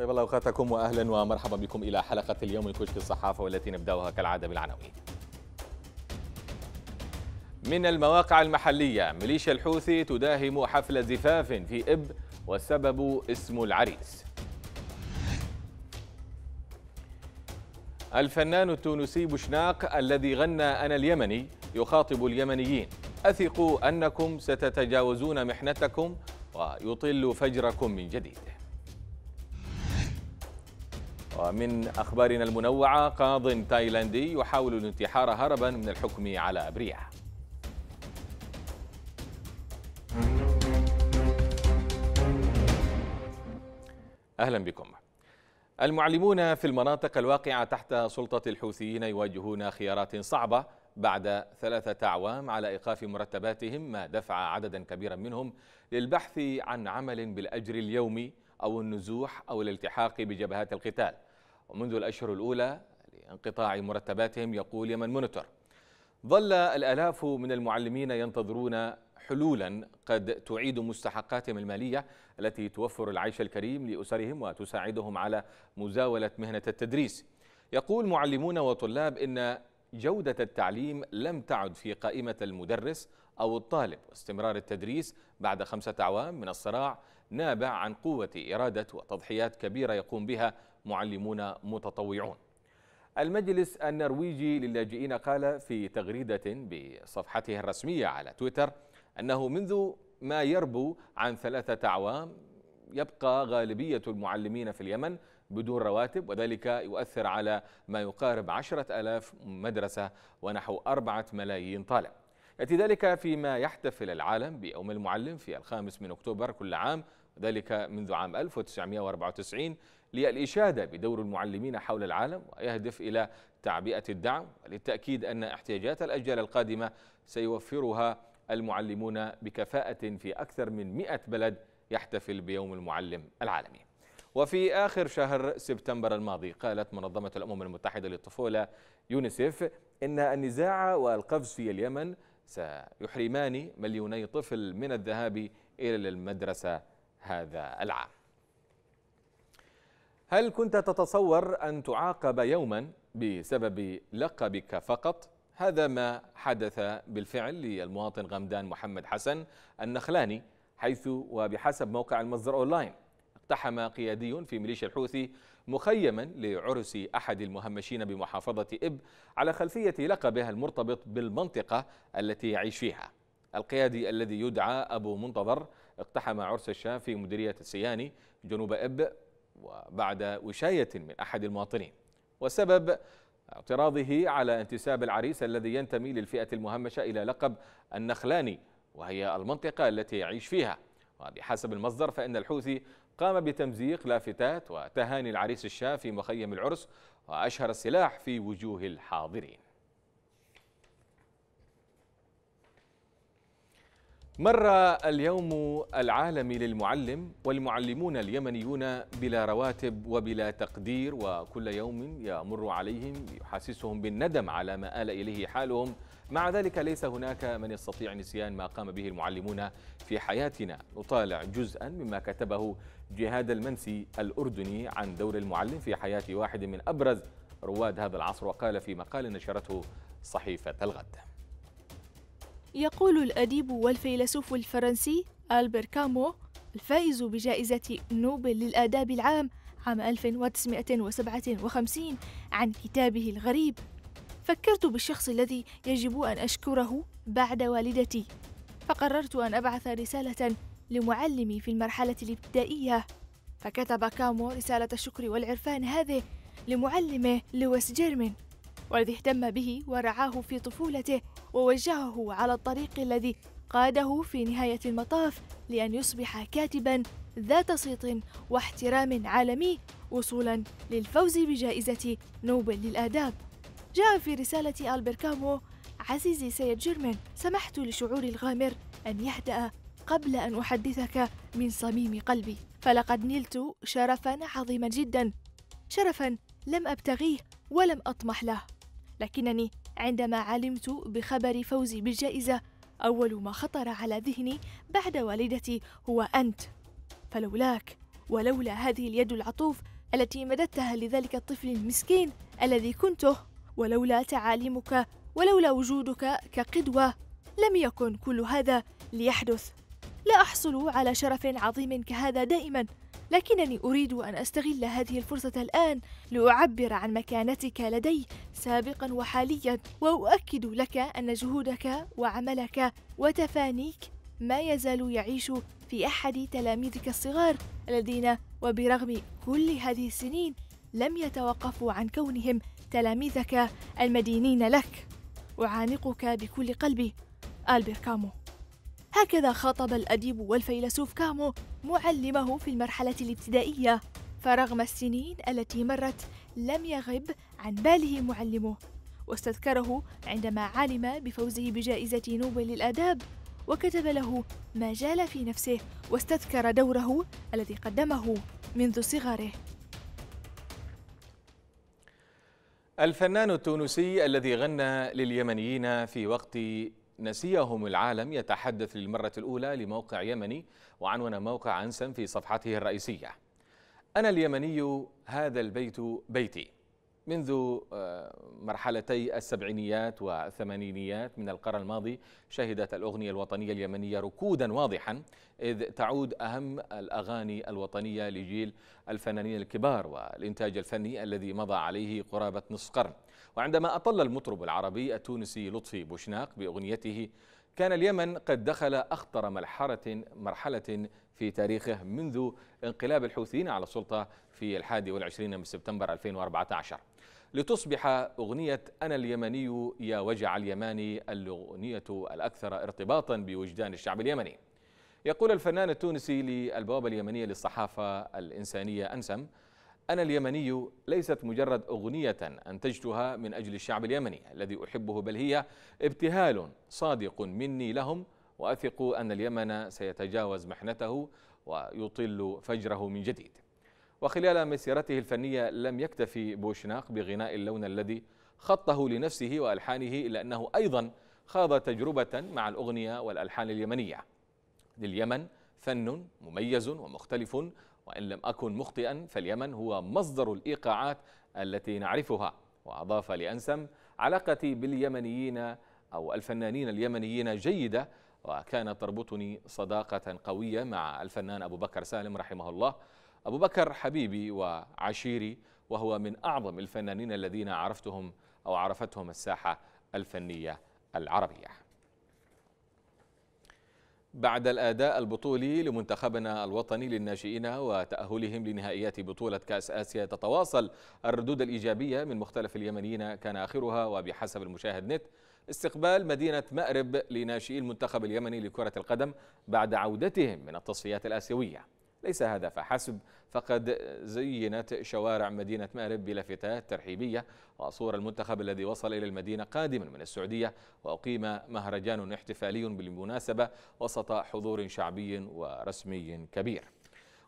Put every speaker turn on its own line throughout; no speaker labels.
طيب الله اوقاتكم واهلا ومرحبا بكم الى حلقه اليوم من كشك الصحافه والتي نبداها كالعاده بالعناوين. من المواقع المحليه ميليشيا الحوثي تداهم حفل زفاف في اب والسبب اسم العريس. الفنان التونسي بوشناق الذي غنى انا اليمني يخاطب اليمنيين اثقوا انكم ستتجاوزون محنتكم ويطل فجركم من جديد. ومن أخبارنا المنوعة قاض تايلاندي يحاول الانتحار هربا من الحكم على أبرياء أهلا بكم المعلمون في المناطق الواقعة تحت سلطة الحوثيين يواجهون خيارات صعبة بعد ثلاثة أعوام على إيقاف مرتباتهم ما دفع عددا كبيرا منهم للبحث عن عمل بالأجر اليومي أو النزوح أو الالتحاق بجبهات القتال ومنذ الأشهر الأولى لانقطاع مرتباتهم يقول يمن مونيتور ظل الآلاف من المعلمين ينتظرون حلولا قد تعيد مستحقاتهم المالية التي توفر العيش الكريم لأسرهم وتساعدهم على مزاولة مهنة التدريس يقول معلمون وطلاب إن جودة التعليم لم تعد في قائمة المدرس أو الطالب واستمرار التدريس بعد خمسة أعوام من الصراع نابع عن قوة إرادة وتضحيات كبيرة يقوم بها معلمون متطوعون المجلس النرويجي للاجئين قال في تغريدة بصفحته الرسمية على تويتر أنه منذ ما يربو عن ثلاثة أعوام يبقى غالبية المعلمين في اليمن بدون رواتب وذلك يؤثر على ما يقارب عشرة ألاف مدرسة ونحو أربعة ملايين طالب يأتي ذلك فيما يحتفل العالم بيوم المعلم في الخامس من أكتوبر كل عام ذلك منذ عام 1994 للإشادة بدور المعلمين حول العالم ويهدف إلى تعبئة الدعم للتأكيد أن احتياجات الأجيال القادمة سيوفرها المعلمون بكفاءة في أكثر من 100 بلد يحتفل بيوم المعلم العالمي وفي آخر شهر سبتمبر الماضي قالت منظمة الأمم المتحدة للطفولة يونيسف إن النزاع والقفز في اليمن سيحرمان مليوني طفل من الذهاب إلى المدرسة هذا العام هل كنت تتصور أن تعاقب يوما بسبب لقبك فقط؟ هذا ما حدث بالفعل للمواطن غمدان محمد حسن النخلاني حيث وبحسب موقع المصدر أونلاين اقتحم قيادي في ميليشيا الحوثي مخيما لعرس أحد المهمشين بمحافظة إب على خلفية لقبه المرتبط بالمنطقة التي يعيش فيها القيادي الذي يدعى أبو منتظر اقتحم عرس الشاه في مديرية السياني جنوب إب وبعد وشاية من أحد المواطنين وسبب اعتراضه على انتساب العريس الذي ينتمي للفئة المهمشة إلى لقب النخلاني وهي المنطقة التي يعيش فيها وبحسب المصدر فإن الحوثي قام بتمزيق لافتات وتهاني العريس الشاه في مخيم العرس وأشهر السلاح في وجوه الحاضرين مر اليوم العالمي للمعلم والمعلمون اليمنيون بلا رواتب وبلا تقدير وكل يوم يمر عليهم يحسسهم بالندم على ما آل إليه حالهم مع ذلك ليس هناك من يستطيع نسيان ما قام به المعلمون في حياتنا نطالع جزءا مما كتبه جهاد المنسي الأردني عن دور المعلم في حياة واحد من أبرز رواد هذا العصر وقال في مقال نشرته صحيفة الغد
يقول الأديب والفيلسوف الفرنسي ألبر كامو الفائز بجائزة نوبل للآداب العام عام 1957 عن كتابه الغريب فكرت بالشخص الذي يجب أن أشكره بعد والدتي فقررت أن أبعث رسالة لمعلمي في المرحلة الابتدائية فكتب كامو رسالة الشكر والعرفان هذه لمعلمه لويس جيرمن والذي اهتم به ورعاه في طفولته ووجهه على الطريق الذي قاده في نهاية المطاف لأن يصبح كاتبا ذات صيت واحترام عالمي وصولا للفوز بجائزة نوبل للآداب جاء في رسالة ألبر كامو عزيزي سيد جيرمن سمحت لشعوري الغامر أن يهدأ قبل أن أحدثك من صميم قلبي فلقد نلت شرفا عظيما جدا شرفا لم أبتغيه ولم أطمح له لكنني عندما علمت بخبر فوزي بالجائزة أول ما خطر على ذهني بعد والدتي هو أنت فلولاك ولولا هذه اليد العطوف التي مددتها لذلك الطفل المسكين الذي كنته ولولا تعاليمك ولولا وجودك كقدوة لم يكن كل هذا ليحدث لا أحصل على شرف عظيم كهذا دائما لكنني أريد أن أستغل هذه الفرصة الآن لأعبر عن مكانتك لدي سابقا وحاليا وأؤكد لك أن جهودك وعملك وتفانيك ما يزال يعيش في أحد تلاميذك الصغار الذين وبرغم كل هذه السنين لم يتوقفوا عن كونهم تلاميذك المدينين لك أعانقك بكل قلبي ألبير كامو هكذا خاطب الأديب والفيلسوف كامو معلمه في المرحلة الابتدائية فرغم السنين التي مرت لم يغب عن باله معلمه واستذكره عندما علم بفوزه بجائزة نوبل للآداب وكتب له ما جال في نفسه واستذكر دوره الذي قدمه منذ صغره
الفنان التونسي الذي غنى لليمنيين في وقت نسيهم العالم يتحدث للمرة الأولى لموقع يمني وعنون موقع أنسم في صفحته الرئيسية أنا اليمني هذا البيت بيتي منذ آه، مرحلتي السبعينيات والثمانينيات من القرن الماضي شهدت الأغنية الوطنية اليمنية ركودا واضحا إذ تعود أهم الأغاني الوطنية لجيل الفنانين الكبار والإنتاج الفني الذي مضى عليه قرابة نصف قرن وعندما أطل المطرب العربي التونسي لطفي بوشناق بأغنيته كان اليمن قد دخل أخطر مرحلة مرحلة في تاريخه منذ انقلاب الحوثيين على السلطة في الحادي والعشرين من سبتمبر 2014 لتصبح أغنية أنا اليمني يا وجع اليماني الأغنية الأكثر ارتباطا بوجدان الشعب اليمني يقول الفنان التونسي للبوابة اليمنية للصحافة الإنسانية أنسم أنا اليمني ليست مجرد أغنية أنتجتها من أجل الشعب اليمني الذي أحبه بل هي ابتهال صادق مني لهم وأثق أن اليمن سيتجاوز محنته ويطل فجره من جديد وخلال مسيرته الفنية لم يكتفي بوشناق بغناء اللون الذي خطه لنفسه وألحانه إلا أنه أيضا خاض تجربة مع الأغنية والألحان اليمنية لليمن فن مميز ومختلف وإن لم أكن مخطئا فاليمن هو مصدر الإيقاعات التي نعرفها وأضاف لأنسم علاقتي باليمنيين أو الفنانين اليمنيين جيدة وكانت تربطني صداقة قوية مع الفنان أبو بكر سالم رحمه الله أبو بكر حبيبي وعشيري وهو من أعظم الفنانين الذين عرفتهم أو عرفتهم الساحة الفنية العربية بعد الأداء البطولي لمنتخبنا الوطني للناشئين وتأهلهم لنهائيات بطولة كأس آسيا تتواصل الردود الإيجابية من مختلف اليمنيين كان آخرها وبحسب المشاهد نت استقبال مدينة مأرب لناشئي المنتخب اليمني لكرة القدم بعد عودتهم من التصفيات الآسيوية ليس هذا فحسب فقد زينت شوارع مدينة مأرب بلافتات ترحيبية وصور المنتخب الذي وصل إلى المدينة قادما من السعودية وأقيم مهرجان احتفالي بالمناسبة وسط حضور شعبي ورسمي كبير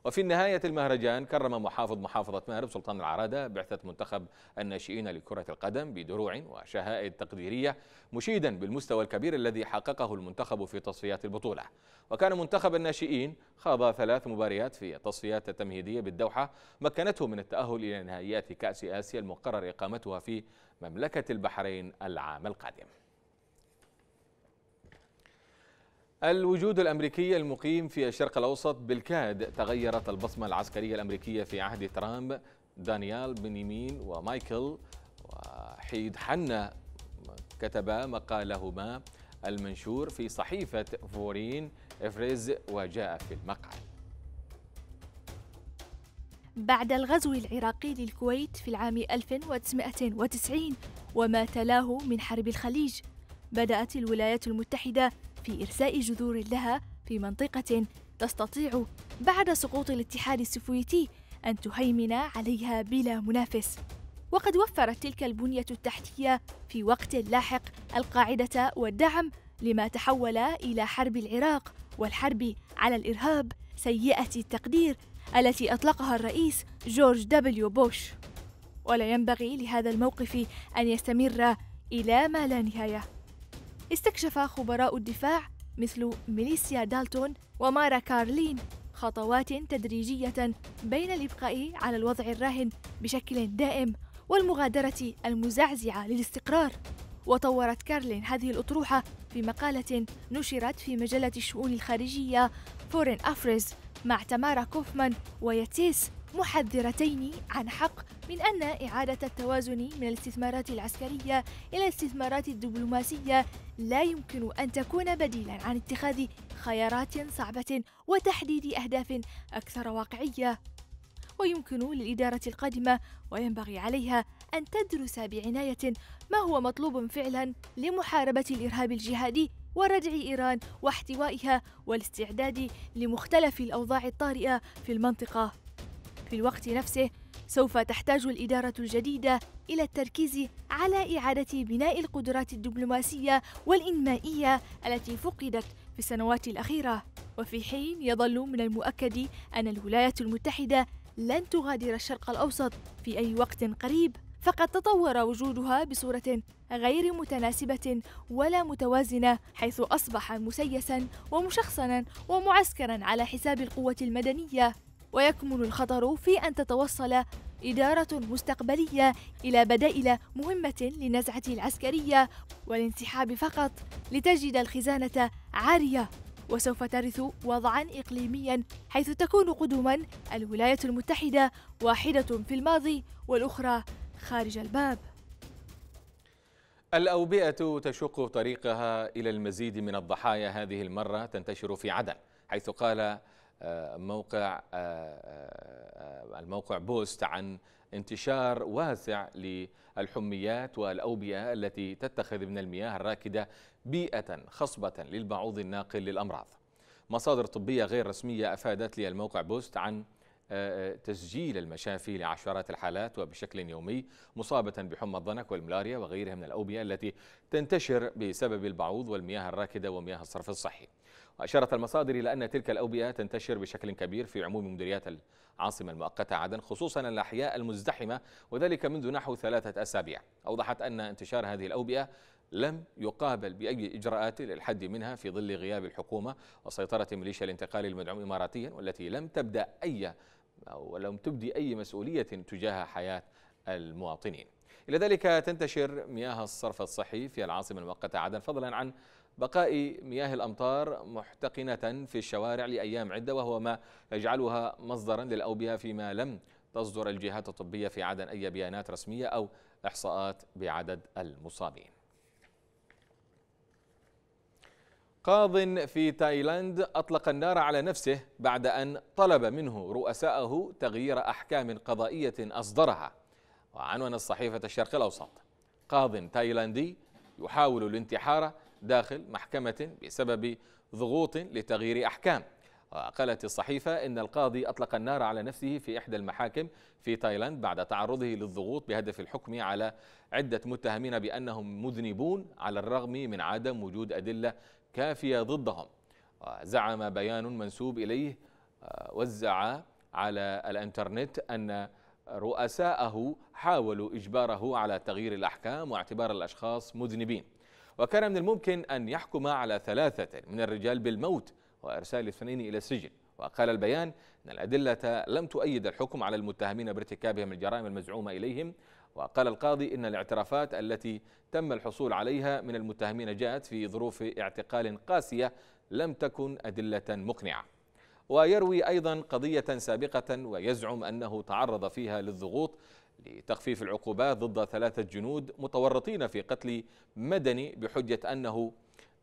وفي نهاية المهرجان كرم محافظ محافظة مأرب سلطان العرادة بعثة منتخب الناشئين لكرة القدم بدروع وشهائد تقديرية مشيدا بالمستوى الكبير الذي حققه المنتخب في تصفيات البطولة وكان منتخب الناشئين خاض ثلاث مباريات في التصفيات التمهيدية بالدوحة مكنته من التأهل إلى نهائيات كأس آسيا المقرر إقامتها في مملكة البحرين العام القادم الوجود الأمريكي المقيم في الشرق الأوسط بالكاد تغيرت البصمة العسكرية الأمريكية في عهد ترامب دانيال بنيمين ومايكل وحيد حنا كتبا مقالهما المنشور في صحيفة فورين إفريز وجاء في المقعد
بعد الغزو العراقي للكويت في العام 1990 وما تلاه من حرب الخليج بدأت الولايات المتحدة في إرساء جذور لها في منطقة تستطيع بعد سقوط الاتحاد السوفيتي أن تهيمن عليها بلا منافس وقد وفرت تلك البنية التحتية في وقت لاحق القاعدة والدعم لما تحول إلى حرب العراق والحرب على الإرهاب سيئة التقدير التي أطلقها الرئيس جورج دبليو بوش ولا ينبغي لهذا الموقف أن يستمر إلى ما لا نهاية استكشف خبراء الدفاع مثل ميليسيا دالتون ومارا كارلين خطوات تدريجية بين الإبقاء على الوضع الراهن بشكل دائم والمغادرة المزعزعة للاستقرار وطورت كارلين هذه الأطروحة في مقالة نشرت في مجلة الشؤون الخارجية فورين أفريز مع تمارا كوفمان ويتيس محذرتين عن حق من أن إعادة التوازن من الاستثمارات العسكرية إلى الاستثمارات الدبلوماسية لا يمكن أن تكون بديلا عن اتخاذ خيارات صعبة وتحديد أهداف أكثر واقعية ويمكن للإدارة القادمة وينبغي عليها أن تدرس بعناية ما هو مطلوب فعلا لمحاربة الإرهاب الجهادي وردع إيران واحتوائها والاستعداد لمختلف الأوضاع الطارئة في المنطقة في الوقت نفسه سوف تحتاج الإدارة الجديدة إلى التركيز على إعادة بناء القدرات الدبلوماسية والإنمائية التي فقدت في السنوات الأخيرة وفي حين يظل من المؤكد أن الولايات المتحدة لن تغادر الشرق الأوسط في أي وقت قريب فقد تطور وجودها بصورة غير متناسبة ولا متوازنة حيث أصبح مسيسا ومشخصنا ومعسكرا على حساب القوة المدنية ويكمن الخطر في أن تتوصل إدارة مستقبلية إلى بدائل مهمة لنزعه العسكرية والانسحاب فقط لتجد الخزانة عارية وسوف ترث وضعا إقليميا حيث تكون قدما الولايات المتحدة واحدة في الماضي والأخرى خارج الباب
الأوبئة تشق طريقها إلى المزيد من الضحايا هذه المرة تنتشر في عدن حيث قال موقع آه، آه، آه، الموقع بوست عن انتشار واسع للحميات والأوبئة التي تتخذ من المياه الراكدة بيئة خصبة للبعوض الناقل للأمراض مصادر طبية غير رسمية أفادت لي الموقع بوست عن تسجيل المشافي لعشرات الحالات وبشكل يومي مصابة بحمى الضنك والملاريا وغيرها من الأوبئة التي تنتشر بسبب البعوض والمياه الراكدة ومياه الصرف الصحي أشارت المصادر إلى أن تلك الأوبئة تنتشر بشكل كبير في عموم مديريات العاصمة المؤقتة عدن خصوصا الأحياء المزدحمة وذلك منذ نحو ثلاثة أسابيع أوضحت أن انتشار هذه الأوبئة لم يقابل بأي إجراءات للحد منها في ظل غياب الحكومة وسيطرة ميليشيا الانتقال المدعوم إماراتيا والتي لم تبدأ أي أو لم تبدي أي مسؤولية تجاه حياة المواطنين إلى ذلك تنتشر مياه الصرف الصحي في العاصمة المؤقتة عدن فضلا عن بقاء مياه الأمطار محتقنة في الشوارع لأيام عدة وهو ما يجعلها مصدرا للأوبئة فيما لم تصدر الجهات الطبية في عدن أي بيانات رسمية أو إحصاءات بعدد المصابين قاض في تايلاند أطلق النار على نفسه بعد أن طلب منه رؤساءه تغيير أحكام قضائية أصدرها وعنون الصحيفة الشرق الأوسط قاض تايلاندي يحاول الانتحار داخل محكمة بسبب ضغوط لتغيير أحكام وقالت الصحيفة إن القاضي أطلق النار على نفسه في إحدى المحاكم في تايلاند بعد تعرضه للضغوط بهدف الحكم على عدة متهمين بأنهم مذنبون على الرغم من عدم وجود أدلة كافية ضدهم وزعم بيان منسوب إليه وزع على الانترنت أن رؤساءه حاولوا إجباره على تغيير الأحكام واعتبار الأشخاص مذنبين وكان من الممكن أن يحكم على ثلاثة من الرجال بالموت وإرسال الاثنين إلى السجن وقال البيان أن الأدلة لم تؤيد الحكم على المتهمين بارتكابهم الجرائم المزعومة إليهم وقال القاضي إن الاعترافات التي تم الحصول عليها من المتهمين جاءت في ظروف اعتقال قاسية لم تكن أدلة مقنعة ويروي أيضا قضية سابقة ويزعم أنه تعرض فيها للضغوط لتخفيف العقوبات ضد ثلاثة جنود متورطين في قتل مدني بحجة أنه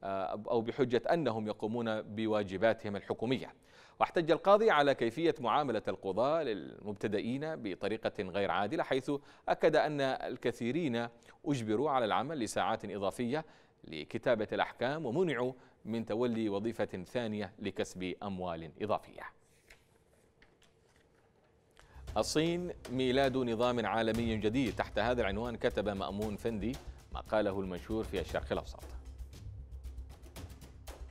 آه، أو بحجة أنهم يقومون بواجباتهم الحكومية واحتج القاضي على كيفية معاملة القضاة للمبتدئين بطريقة غير عادلة حيث أكد أن الكثيرين أجبروا على العمل لساعات إضافية لكتابة الأحكام ومنعوا من تولي وظيفة ثانية لكسب أموال إضافية الصين ميلاد نظام عالمي جديد تحت هذا العنوان كتب مأمون فندي ما قاله المنشور في الشرق الأوسط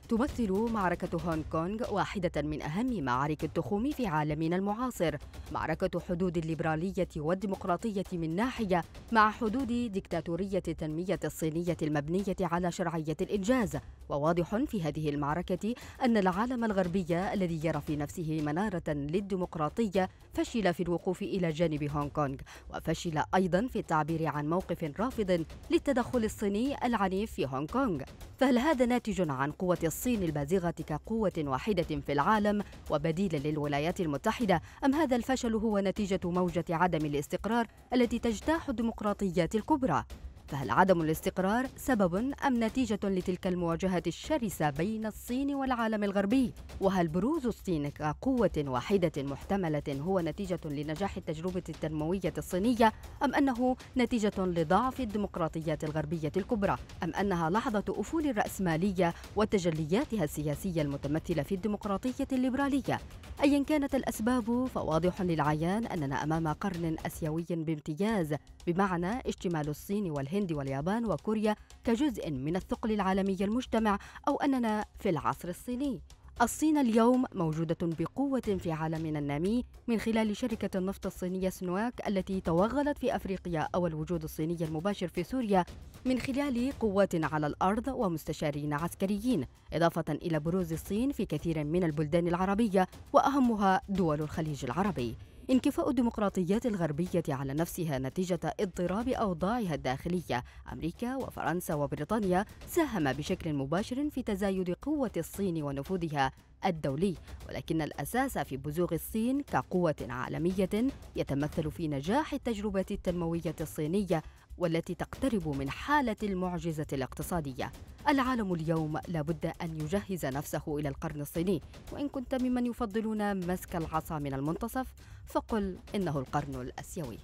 تمثل معركة هونغ كونغ واحدة من أهم معارك التخوم في عالمنا المعاصر معركة حدود الليبرالية والديمقراطية من ناحية مع حدود ديكتاتورية التنمية الصينية المبنية على شرعية الإنجاز وواضح في هذه المعركة أن العالم الغربي الذي يرى في نفسه منارة للديمقراطية فشل في الوقوف إلى جانب هونغ كونغ وفشل أيضا في التعبير عن موقف رافض للتدخل الصيني العنيف في هونغ كونغ فهل هذا ناتج عن قوة الصين البازغة كقوة واحدة في العالم وبديل للولايات المتحدة أم هذا الفشل هو نتيجة موجة عدم الاستقرار التي تجتاح الديمقراطيات الكبرى فهل عدم الاستقرار سبب أم نتيجة لتلك المواجهة الشرسة بين الصين والعالم الغربي؟ وهل بروز الصين كقوة واحدة محتملة هو نتيجة لنجاح التجربة التنموية الصينية أم أنه نتيجة لضعف الديمقراطيات الغربية الكبرى أم أنها لحظة أفول الرأسمالية وتجلياتها السياسية المتمثلة في الديمقراطية الليبرالية؟ أيا كانت الأسباب فواضح للعيان أننا أمام قرن أسيوي بامتياز بمعنى اشتمال الصين والهند واليابان وكوريا كجزء من الثقل العالمي المجتمع أو أننا في العصر الصيني الصين اليوم موجودة بقوة في عالمنا النامي من خلال شركة النفط الصينية سنواك التي توغلت في أفريقيا أو الوجود الصيني المباشر في سوريا من خلال قوات على الأرض ومستشارين عسكريين إضافة إلى بروز الصين في كثير من البلدان العربية وأهمها دول الخليج العربي انكفاء الديمقراطيات الغربية على نفسها نتيجة اضطراب أوضاعها الداخلية أمريكا وفرنسا وبريطانيا ساهم بشكل مباشر في تزايد قوة الصين ونفوذها الدولي ولكن الأساس في بزوغ الصين كقوة عالمية يتمثل في نجاح التجربة التنموية الصينية والتي تقترب من حالة المعجزة الاقتصادية العالم اليوم لابد أن يجهز نفسه إلى القرن الصيني وإن كنت ممن يفضلون مسك العصا من المنتصف فقل إنه القرن الأسيوي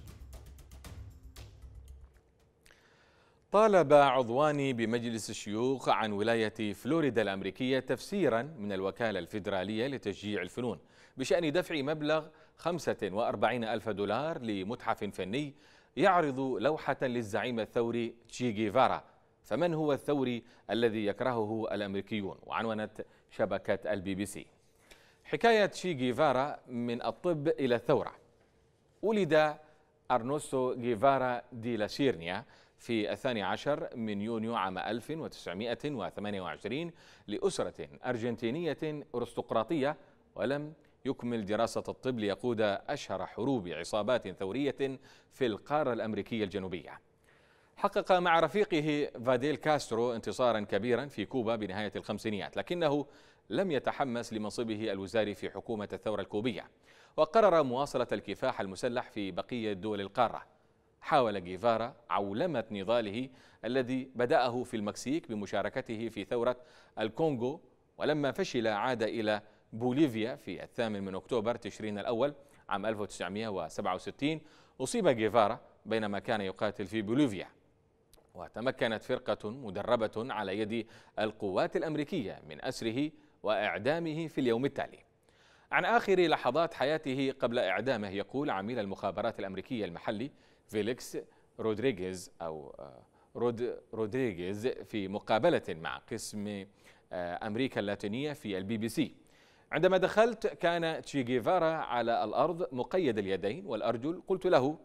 طالب عضوان بمجلس الشيوخ عن ولاية فلوريدا الأمريكية تفسيرا من الوكالة الفيدرالية لتشجيع الفنون بشأن دفع مبلغ 45 ألف دولار لمتحف فني يعرض لوحة للزعيم الثوري تشي جيفارا فمن هو الثوري الذي يكرهه الأمريكيون وعنونت شبكة البي بي سي حكاية تشي جيفارا من الطب إلى الثورة ولد أرنوسو جيفارا دي لاسيرنيا في الثاني عشر من يونيو عام 1928 لأسرة أرجنتينية أرستقراطية ولم يكمل دراسة الطب ليقود أشهر حروب عصابات ثورية في القارة الأمريكية الجنوبية حقق مع رفيقه فاديل كاسترو انتصارا كبيرا في كوبا بنهاية الخمسينيات لكنه لم يتحمس لمنصبه الوزاري في حكومة الثورة الكوبية وقرر مواصلة الكفاح المسلح في بقية دول القارة حاول جيفارا عولمة نضاله الذي بدأه في المكسيك بمشاركته في ثورة الكونغو ولما فشل عاد إلى بوليفيا في الثامن من أكتوبر تشرين الأول عام 1967 أصيب جيفارا بينما كان يقاتل في بوليفيا وتمكنت فرقة مدربة على يد القوات الأمريكية من أسره وإعدامه في اليوم التالي عن آخر لحظات حياته قبل إعدامه يقول عميل المخابرات الأمريكية المحلي فيليكس رودريغيز أو آه، رود رودريغيز في مقابلة مع قسم آه، أمريكا اللاتينية في البي بي سي عندما دخلت كان تشي جيفارا على الأرض مقيد اليدين والأرجل قلت له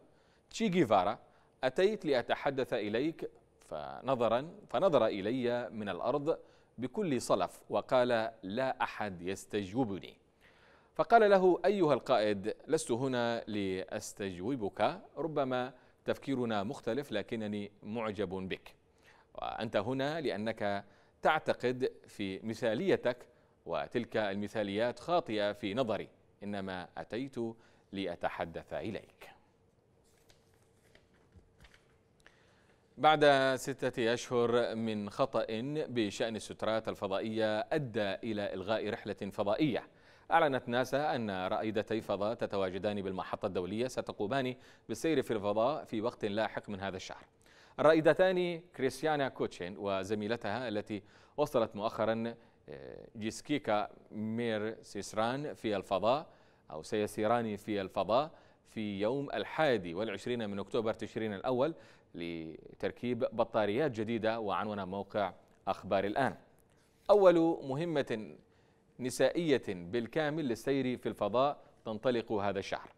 تشي جيفارا أتيت لأتحدث إليك فنظرا فنظر إلي من الأرض بكل صلف وقال لا أحد يستجوبني فقال له أيها القائد لست هنا لأستجوبك ربما تفكيرنا مختلف لكنني معجب بك وأنت هنا لأنك تعتقد في مثاليتك وتلك المثاليات خاطئة في نظري إنما أتيت لأتحدث إليك بعد ستة أشهر من خطأ بشأن السترات الفضائية أدى إلى إلغاء رحلة فضائية أعلنت ناسا أن رائدتي فضاء تتواجدان بالمحطة الدولية ستقومان بالسير في الفضاء في وقت لاحق من هذا الشهر الرائدتان كريستيانا كوتشين وزميلتها التي وصلت مؤخرا جيسكيكا مير سيسران في الفضاء أو سيسيران في الفضاء في يوم الحادي والعشرين من أكتوبر تشرين الأول لتركيب بطاريات جديدة وعنوان موقع أخبار الآن أول مهمة نسائية بالكامل للسير في الفضاء تنطلق هذا الشهر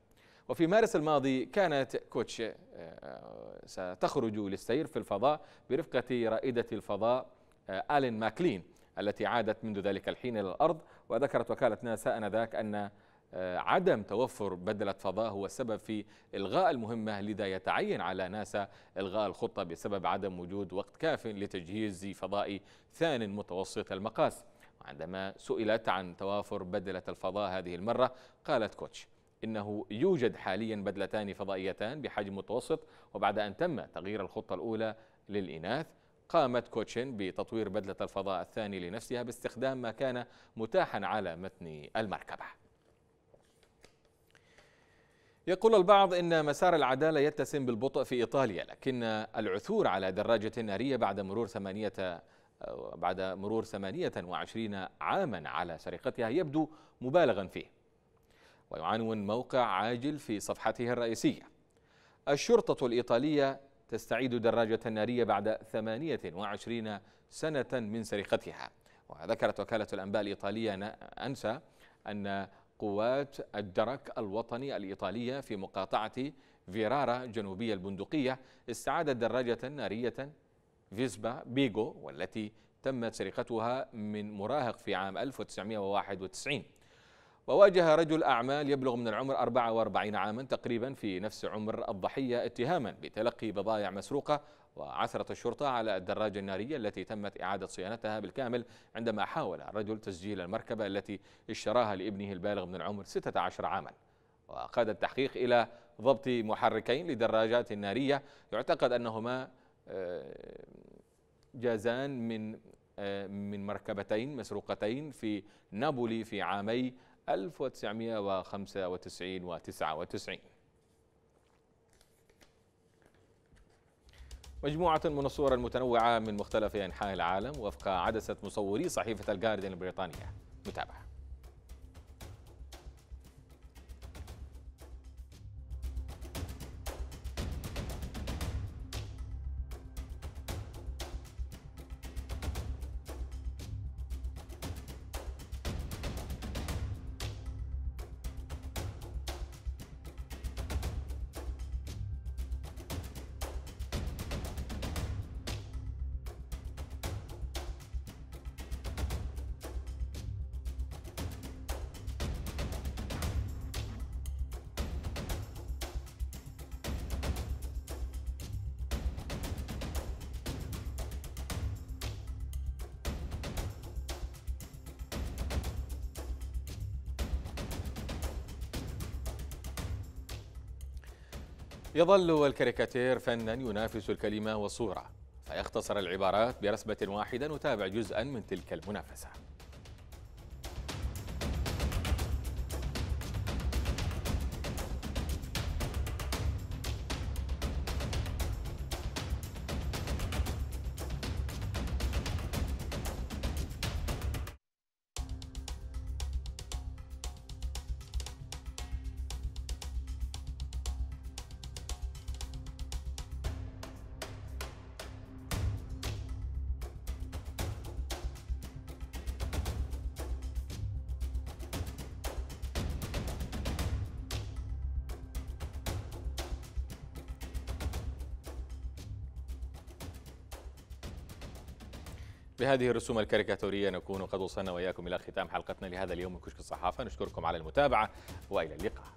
وفي مارس الماضي كانت كوتش آه، ستخرج للسير في الفضاء برفقة رائدة الفضاء آه، آلين ماكلين التي عادت منذ ذلك الحين إلى الأرض وذكرت وكالة ناسا أنذاك أن آه، عدم توفر بدلة فضاء هو السبب في إلغاء المهمة لذا يتعين على ناسا إلغاء الخطة بسبب عدم وجود وقت كاف لتجهيز فضاء ثان متوسط المقاس عندما سئلت عن توافر بدلة الفضاء هذه المرة قالت كوتش إنه يوجد حاليا بدلتان فضائيتان بحجم متوسط وبعد أن تم تغيير الخطة الأولى للإناث قامت كوتشين بتطوير بدلة الفضاء الثاني لنفسها باستخدام ما كان متاحا على متن المركبة يقول البعض إن مسار العدالة يتسم بالبطء في إيطاليا لكن العثور على دراجة نارية بعد مرور ثمانية بعد مرور 28 عاما على سرقتها يبدو مبالغا فيه ويعنون موقع عاجل في صفحته الرئيسية الشرطة الإيطالية تستعيد دراجة نارية بعد 28 سنة من سرقتها وذكرت وكالة الأنباء الإيطالية أنسى أن قوات الدرك الوطني الإيطالية في مقاطعة فيرارا جنوبية البندقية استعادت دراجة نارية فيسبا بيغو والتي تمت سرقتها من مراهق في عام 1991 وواجه رجل أعمال يبلغ من العمر 44 عاما تقريبا في نفس عمر الضحية اتهاما بتلقي بضائع مسروقة وعثرت الشرطة على الدراجة النارية التي تمت إعادة صيانتها بالكامل عندما حاول الرجل تسجيل المركبة التي اشتراها لابنه البالغ من العمر 16 عاما وقاد التحقيق إلى ضبط محركين لدراجات نارية يعتقد أنهما آه، جازان من آه، من مركبتين مسروقتين في نابولي في عامي 1995 و99 مجموعة من الصور المتنوعة من مختلف أنحاء العالم وفق عدسة مصوري صحيفة الجارديان البريطانية متابعة يظل الكاريكاتير فنا ينافس الكلمة والصورة فيختصر العبارات برسمة واحدة نتابع جزءا من تلك المنافسة بهذه الرسوم الكاريكاتورية نكون قد وصلنا وإياكم إلى ختام حلقتنا لهذا اليوم من كشك الصحافة نشكركم على المتابعة وإلى اللقاء